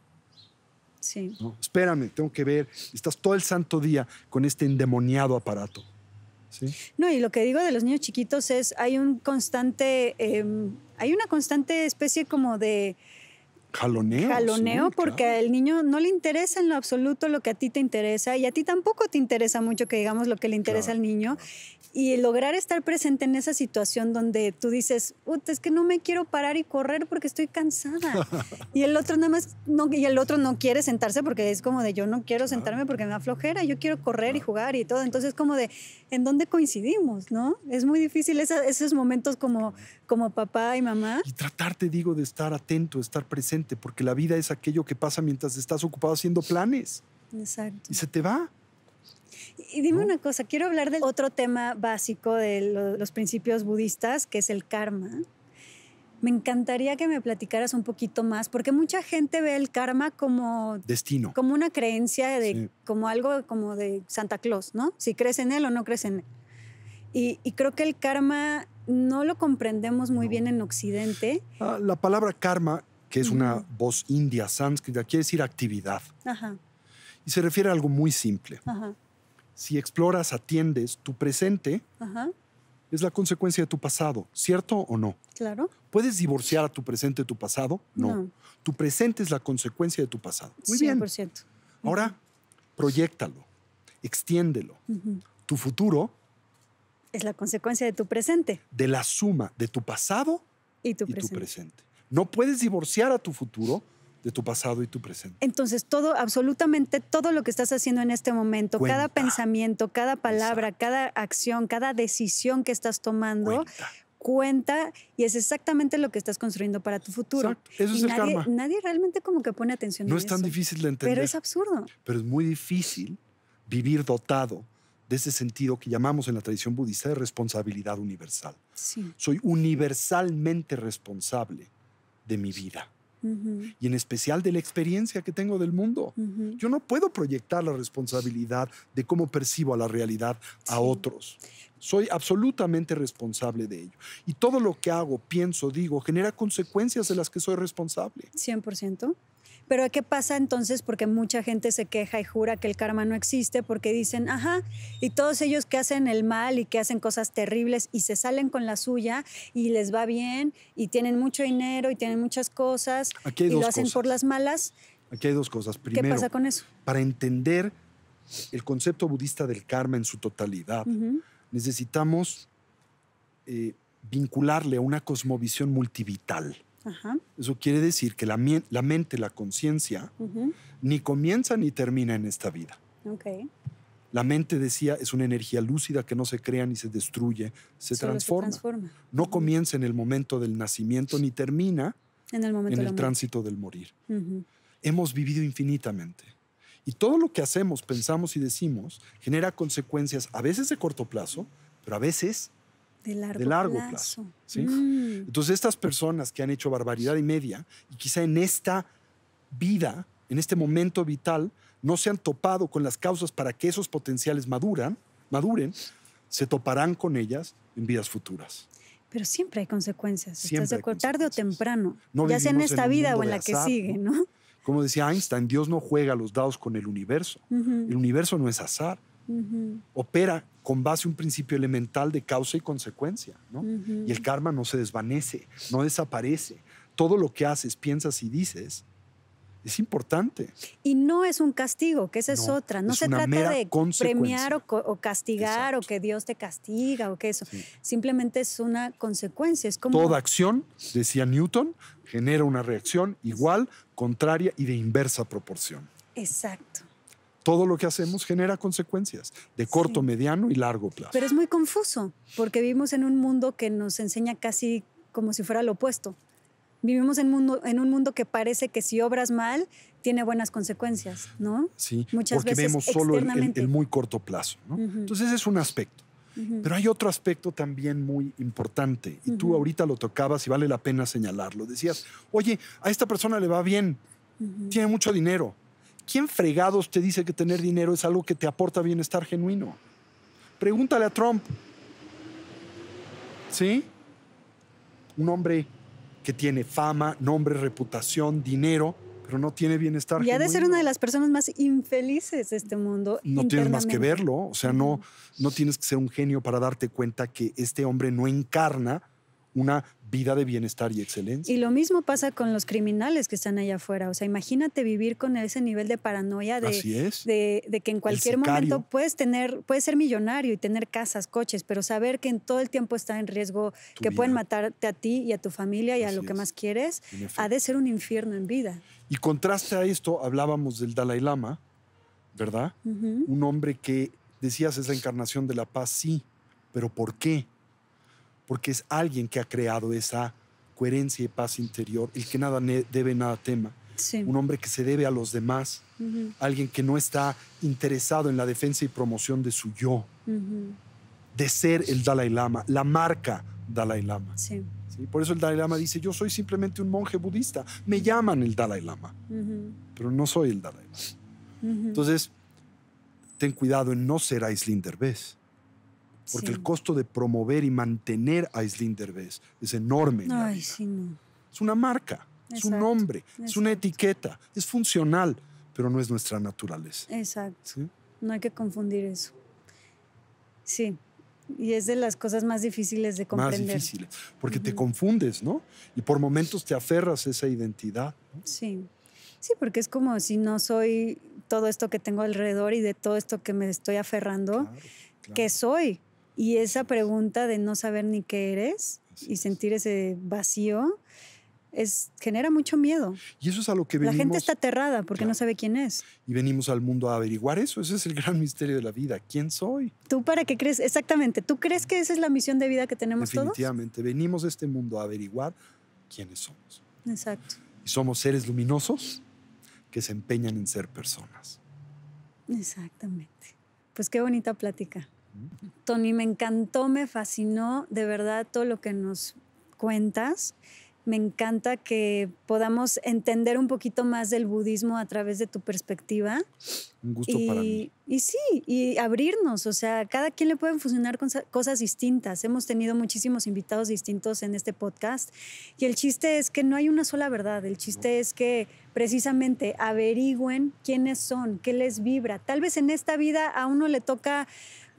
Sí. espérame, tengo que ver. Estás todo el santo día con este endemoniado aparato. No, y lo que digo de los niños chiquitos es, hay un constante, em, hay una constante especie como de Jaloneo. Jaloneo porque al niño no le interesa en lo absoluto lo que a ti te interesa y a ti tampoco te interesa mucho que digamos lo que le interesa al niño. Y lograr estar presente en esa situación donde tú dices, es que no me quiero parar y correr porque estoy cansada. y el otro nada más, no, y el otro no quiere sentarse porque es como de yo no quiero sentarme porque me da flojera, yo quiero correr y jugar y todo. Entonces como de, ¿en dónde coincidimos? ¿No? Es muy difícil esos momentos como como papá y mamá. Y tratarte, digo, de estar atento, estar presente, porque la vida es aquello que pasa mientras estás ocupado haciendo planes. Exacto. Y se te va. Y dime una cosa, quiero hablar de otro tema básico de los principios budistas, que es el karma. Me encantaría que me platicaras un poquito más, porque mucha gente ve el karma como destino, como una creencia de, como algo como de Santa Claus, ¿no? Si crees en él o no crees en él. Y, y creo que el karma no lo comprendemos muy bien en Occidente. Ah, la palabra karma, que es una voz india sánscrita, quiere decir actividad. Ajá. Y se refiere a algo muy simple. Si exploras, atiendes tu presente, es la consecuencia de tu pasado, ¿cierto o no? Claro. ¿Puedes divorciar a tu presente de tu pasado? No. Tu presente es la consecuencia de tu pasado. Muy 100%. Ahora, proyectalo, extiéndelo. Tu futuro es la consecuencia de tu presente. De la suma de tu pasado y tu, presente. No puedes divorciar a tu futuro de tu pasado y tu presente. Entonces, todo, absolutamente todo lo que estás haciendo en este momento, cada pensamiento, cada palabra, cada acción, cada decisión que estás tomando, Cuenta y es exactamente lo que estás construyendo para tu futuro. Eso es el karma. Nadie realmente como que pone atención. No es tan difícil de entender. Pero es absurdo. Pero es muy difícil vivir dotado de ese sentido que llamamos en la tradición budista de responsabilidad universal. Soy universalmente responsable de mi vida. Y en especial de la experiencia que tengo del mundo. Yo no puedo proyectar la responsabilidad de cómo percibo a la realidad a otros. Soy absolutamente responsable de ello. Y todo lo que hago, pienso, digo, genera consecuencias de las que soy responsable. 100%. Pero ¿qué pasa entonces? Porque mucha gente se queja y jura que el karma no existe porque dicen, ajá, y todos ellos que hacen el mal y que hacen cosas terribles y se salen con la suya y les va bien y tienen mucho dinero y tienen muchas cosas y lo hacen por las malas. Aquí hay dos cosas. Primero, ¿qué pasa con eso? Para entender el concepto budista del karma en su totalidad, necesitamos eh, vincularle a una cosmovisión multivital. Eso quiere decir que la, mente, la conciencia, ni comienza ni termina en esta vida. La mente, decía, es una energía lúcida que no se crea ni se destruye, se, transforma. No comienza en el momento del nacimiento ni termina en el, tránsito del morir. Hemos vivido infinitamente. Y todo lo que hacemos, pensamos y decimos genera consecuencias a veces de corto plazo, pero a veces de largo, plazo. Mm. Entonces, estas personas que han hecho barbaridad y media, y quizá en esta vida, en este momento vital, no se han topado con las causas para que esos potenciales maduran, maduren, se toparán con ellas en vidas futuras. Pero siempre hay consecuencias. tarde o temprano, ya sea en esta vida o en la que sigue, Como decía Einstein, Dios no juega los dados con el universo. El universo no es azar opera con base a un principio elemental de causa y consecuencia, Y el karma no se desvanece, no desaparece. Todo lo que haces, piensas y dices es importante. Y no es un castigo, que esa es otra. No se trata de premiar o, castigar o que Dios te castiga o que eso. Simplemente es una consecuencia. Es como... Toda acción, decía Newton, genera una reacción igual, contraria y de inversa proporción. Exacto todo lo que hacemos genera consecuencias de corto, mediano y largo plazo. Pero es muy confuso, porque vivimos en un mundo que nos enseña casi como si fuera lo opuesto. Vivimos en, un mundo que parece que si obras mal, tiene buenas consecuencias, ¿no? Sí, Muchas porque veces vemos solo el, muy corto plazo, ¿no? Entonces, es un aspecto. Pero hay otro aspecto también muy importante, y tú ahorita lo tocabas y vale la pena señalarlo. Decías, oye, a esta persona le va bien, tiene mucho dinero, ¿quién fregados te dice que tener dinero es algo que te aporta bienestar genuino? Pregúntale a Trump. ¿Sí? Un hombre que tiene fama, nombre, reputación, dinero, pero no tiene bienestar. Y ha de ser una de las personas más infelices de este mundo. No tienes más que verlo, o sea, no, no tienes que ser un genio para darte cuenta que este hombre no encarna una vida de bienestar y excelencia. Y lo mismo pasa con los criminales que están allá afuera. O sea, imagínate vivir con ese nivel de paranoia de, que en cualquier momento puedes tener, puedes ser millonario y tener casas, coches, pero saber que en todo el tiempo está en riesgo, que pueden matarte a ti y a tu familia y a lo que más quieres, ha de ser un infierno en vida. Y contraste a esto, hablábamos del Dalai Lama, ¿verdad? Un hombre que decías es la encarnación de la paz, sí, pero ¿por qué? porque es alguien que ha creado esa coherencia y paz interior, el que nada debe, nada tema. Un hombre que se debe a los demás, alguien que no está interesado en la defensa y promoción de su yo, de ser el Dalai Lama, la marca Dalai Lama. Por eso el Dalai Lama dice, yo soy simplemente un monje budista, me llaman el Dalai Lama, pero no soy el Dalai Lama. Entonces, ten cuidado en no ser Aislinn porque el costo de promover y mantener a Aislinn Derbez es enorme. Ay, sí, no. Es una marca, es un nombre, es una etiqueta, es funcional, pero no es nuestra naturaleza. Exacto. No hay que confundir eso. Sí. Y es de las cosas más difíciles de comprender. Más difíciles, porque te confundes, ¿no? Y por momentos te aferras a esa identidad. Sí. Sí, porque es como si no soy todo esto que tengo alrededor y de todo esto que me estoy aferrando, ¿qué soy? Y esa pregunta de no saber ni qué eres y sentir ese vacío es, genera mucho miedo. Y eso es a lo que venimos. La gente está aterrada porque no sabe quién es. Y venimos al mundo a averiguar eso. Ese es el gran misterio de la vida. ¿Quién soy? ¿Tú para qué crees? Exactamente. ¿Tú crees que esa es la misión de vida que tenemos todos? Definitivamente. Venimos a este mundo a averiguar quiénes somos. Exacto. Y somos seres luminosos que se empeñan en ser personas. Exactamente. Pues qué bonita plática. Tony, me encantó, me fascinó de verdad todo lo que nos cuentas. Me encanta que podamos entender un poquito más del budismo a través de tu perspectiva. Un gusto y, para mí. Y sí, y abrirnos, o sea, cada quien le pueden funcionar cosas distintas. Hemos tenido muchísimos invitados distintos en este podcast y el chiste es que no hay una sola verdad, el chiste es que precisamente averigüen quiénes son, qué les vibra. Tal vez en esta vida a uno le toca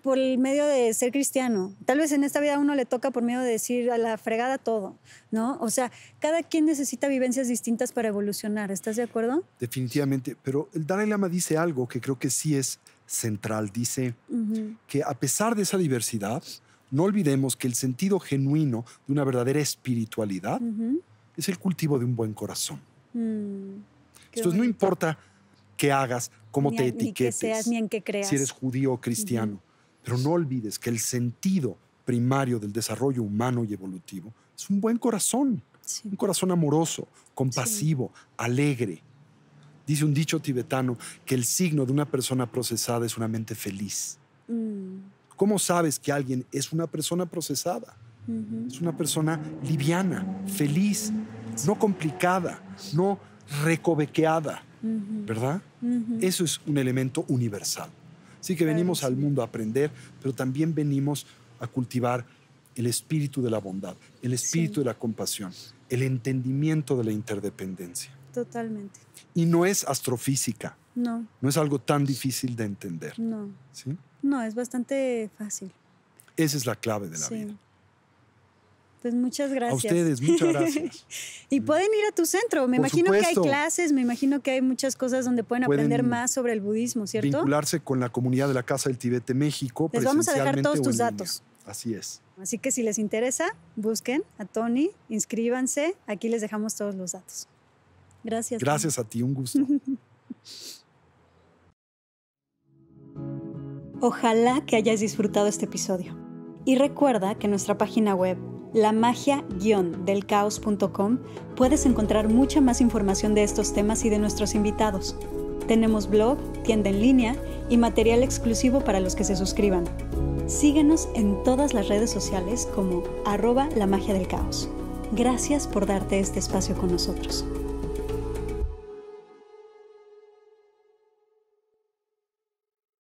por el medio de ser cristiano. Tal vez en esta vida a uno le toca por miedo de decir a la fregada todo, ¿no? O sea, cada quien necesita vivencias distintas para evolucionar, ¿estás de acuerdo? Definitivamente, pero el Dalai Lama dice algo que creo que sí es central, dice que a pesar de esa diversidad, no olvidemos que el sentido genuino de una verdadera espiritualidad es el cultivo de un buen corazón. Mm, Entonces, no importa qué hagas, cómo te etiquetes, si eres judío o cristiano. Pero no olvides que el sentido primario del desarrollo humano y evolutivo es un buen corazón, un corazón amoroso, compasivo, alegre. Dice un dicho tibetano que el signo de una persona procesada es una mente feliz. Mm. ¿Cómo sabes que alguien es una persona procesada? Es una persona liviana, feliz, no complicada, no recovequeada. ¿verdad? Eso es un elemento universal. Sí que venimos al mundo a aprender, pero también venimos a cultivar el espíritu de la bondad, el espíritu de la compasión, el entendimiento de la interdependencia. Totalmente. Y no es astrofísica. No. No es algo tan difícil de entender. No. ¿Sí? No, es bastante fácil. Esa es la clave de la vida. Pues muchas gracias. A ustedes, muchas gracias. y pueden ir a tu centro. Me imagino que hay clases, me imagino que hay muchas cosas donde pueden, aprender más sobre el budismo, ¿cierto? Vincularse con la comunidad de la Casa del Tibete México. Les vamos a dejar todos tus datos. Así es. Así que si les interesa, busquen a Tony, inscríbanse. Aquí les dejamos todos los datos. Gracias. Gracias a ti, un gusto. Ojalá que hayas disfrutado este episodio. Y recuerda que nuestra página web la magia-delcaos.com puedes encontrar mucha más información de estos temas y de nuestros invitados. Tenemos blog, tienda en línea y material exclusivo para los que se suscriban. Síguenos en todas las redes sociales como arroba la magia del caos. Gracias por darte este espacio con nosotros.